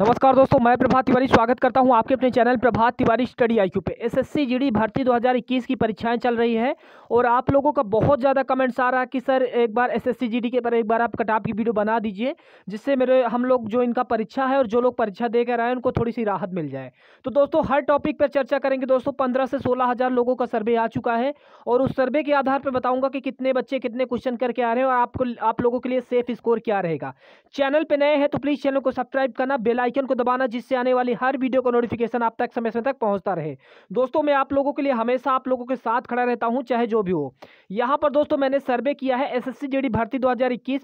नमस्कार दोस्तों मैं प्रभात तिवारी स्वागत करता हूं आपके अपने channel Prabhat Tiwari study IQ पे एसएससी जीडी भर्ती 2021 की परीक्षाएं चल रही है और आप लोगों का बहुत ज़्यादा कमेंट्स आ रहा है कि सर एक बार एसएससी जीडी के पर एक बार आप कटाप की वीडियो बना दीजिए जिससे मेरे हम लोग जो इनका परीक्षा है और जो लोग परीक्षा दे कर उनको थोड़ी सी राहत मिल जाए तो दोस्तों हर टॉपिक पर चर्चा करेंगे दोस्तों पंद्रह से सोलह लोगों का सर्वे आ चुका है और उस सर्वे के आधार पर बताऊँगा कि कितने बच्चे कितने क्वेश्चन करके आ रहे हैं और आपको आप लोगों के लिए सेफ स्कोर क्या रहेगा चैनल पर नए हैं तो प्लीज़ चैनल को सब्सक्राइब करना बेला आइकन को दबाना जिससे आने वाली हर वीडियो का नोटिफिकेशन आप तक समय समय तक पहुंचता रहे दोस्तों मैं आप लोगों के लिए हमेशा आप लोगों के साथ खड़ा रहता हूं चाहे जो भी हो यहां पर दोस्तों मैंने सर्वे किया है एस एस भर्ती दो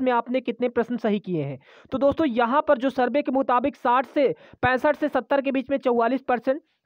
में आपने कितने प्रश्न सही किए हैं तो दोस्तों यहाँ पर जो सर्वे के मुताबिक साठ से पैंसठ से सत्तर के बीच में चौवालीस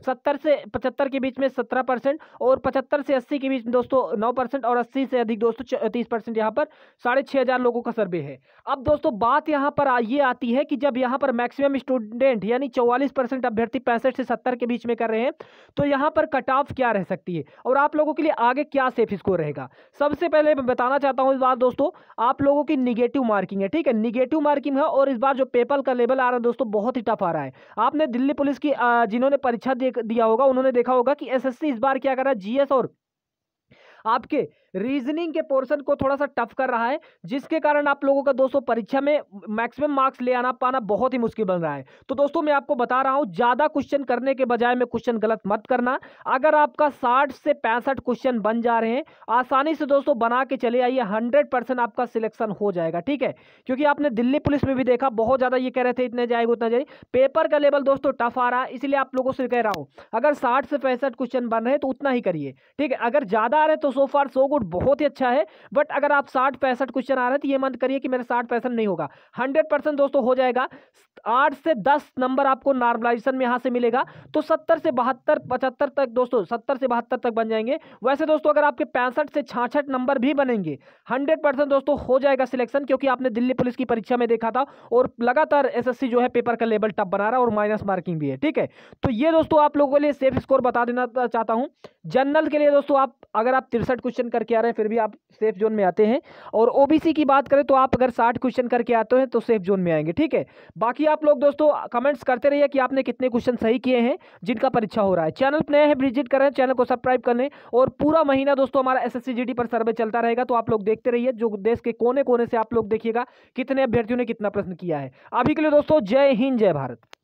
सत्तर से पचहत्तर के बीच में सत्रह परसेंट और पचहत्तर से अस्सी के बीच में दोस्तों नौ परसेंट और अस्सी से अधिक दोस्तों तीस परसेंट यहाँ पर साढ़े छः हज़ार लोगों का सर्वे है अब दोस्तों बात यहाँ पर ये आती है कि जब यहाँ पर मैक्सिमम स्टूडेंट यानी चौवालीस परसेंट अभ्यर्थी पैंसठ से सत्तर के बीच में कर रहे हैं तो यहाँ पर कट ऑफ क्या रह सकती है और आप लोगों के लिए आगे क्या सेफ स्कोर रहेगा सबसे पहले मैं बताना चाहता हूँ इस बार दोस्तों आप लोगों की निगेटिव मार्किंग है ठीक है निगेटिव मार्किंग है और इस बार जो पेपर का लेवल आ रहा है दोस्तों बहुत ही टफ आ रहा है आपने दिल्ली पुलिस की जिन्होंने परीक्षा दी दिया होगा उन्होंने देखा होगा कि एसएससी इस बार क्या कर रहा है जीएस और आपके रीजनिंग के पोर्शन को थोड़ा सा टफ कर रहा है जिसके कारण आप लोगों का दोस्तों परीक्षा में मैक्सिमम मार्क्स ले आना पाना बहुत ही मुश्किल बन रहा है तो दोस्तों मैं आपको बता रहा हूँ ज़्यादा क्वेश्चन करने के बजाय में क्वेश्चन गलत मत करना अगर आपका साठ से पैंसठ क्वेश्चन बन जा रहे हैं आसानी से दोस्तों बना के चले आइए हंड्रेड आपका सिलेक्शन हो जाएगा ठीक है क्योंकि आपने दिल्ली पुलिस में भी देखा बहुत ज़्यादा ये कह रहे थे इतने जाएगा उतना जाएगा पेपर का लेवल दोस्तों टफ आ रहा है इसलिए आप लोगों से कह रहा हूँ अगर साठ से पैंसठ क्वेश्चन बन रहे तो उतना ही करिए ठीक है अगर ज़्यादा आ रहे तो सो फार सो गुड स्कोर बहुत ही अच्छा है बट अगर आप साठ पैंसठ क्वेश्चन आ रहे हैं तो ये मत करिए कि मेरा साठ पैसठ नहीं होगा हंड्रेड परसेंट दोस्तों हो जाएगा आठ से दस नंबर आपको नॉर्मलाइजेशन में यहाँ से मिलेगा तो सत्तर से बहत्तर पचहत्तर तक दोस्तों सत्तर से बहत्तर तक बन जाएंगे वैसे दोस्तों अगर आपके पैंसठ से छाछठ नंबर भी बनेंगे हंड्रेड परसेंट दोस्तों हो जाएगा सिलेक्शन क्योंकि आपने दिल्ली पुलिस की परीक्षा में देखा था और लगातार एस जो है पेपर का लेवल टप बना रहा और माइनस मार्किंग भी है ठीक है तो ये दोस्तों आप लोगों के लिए सेफ स्कोर बता देना चाहता हूँ जनरल के लिए दोस्तों आप अगर आप तिरसठ क्वेश्चन करके करके आ रहे हैं फिर भी आप सेफ जोन में आते हैं और ओबीसी की बात करें तो आप अगर साठ क्वेश्चन करके आते हैं तो सेफ जोन में आएंगे ठीक है बाकी आप लोग दोस्तों कमेंट्स करते रहिए कि आपने कितने क्वेश्चन सही किए हैं जिनका परीक्षा हो रहा है चैनल नए हैं विजिट करें चैनल को सब्सक्राइब कर लें और पूरा महीना दोस्तों हमारा एस एस पर सर्वे चलता रहेगा तो आप लोग देखते रहिए जो देश के कोने कोने से आप लोग देखिएगा कितने अभ्यर्थियों ने कितना प्रश्न किया है अभी के लिए दोस्तों जय हिंद जय भारत